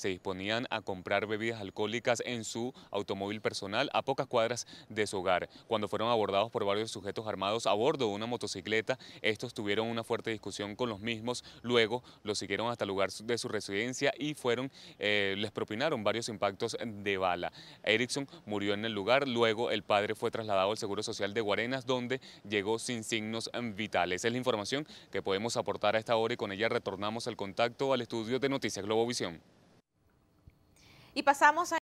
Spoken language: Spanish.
se disponían a comprar bebidas alcohólicas en su automóvil personal a pocas cuadras de su hogar. Cuando fueron abordados por varios sujetos armados a bordo de una motocicleta, estos tuvieron una fuerte discusión con los mismos, luego los siguieron hasta el lugar de su residencia y fueron, eh, les propinaron varios impactos de bala. Erickson murió en el lugar, luego el padre fue trasladado al Seguro Social de Guarenas, donde llegó sin signos vitales. Es la información que podemos aportar a esta hora y con ella retornamos al contacto al estudio de Noticias Globovisión. Y pasamos a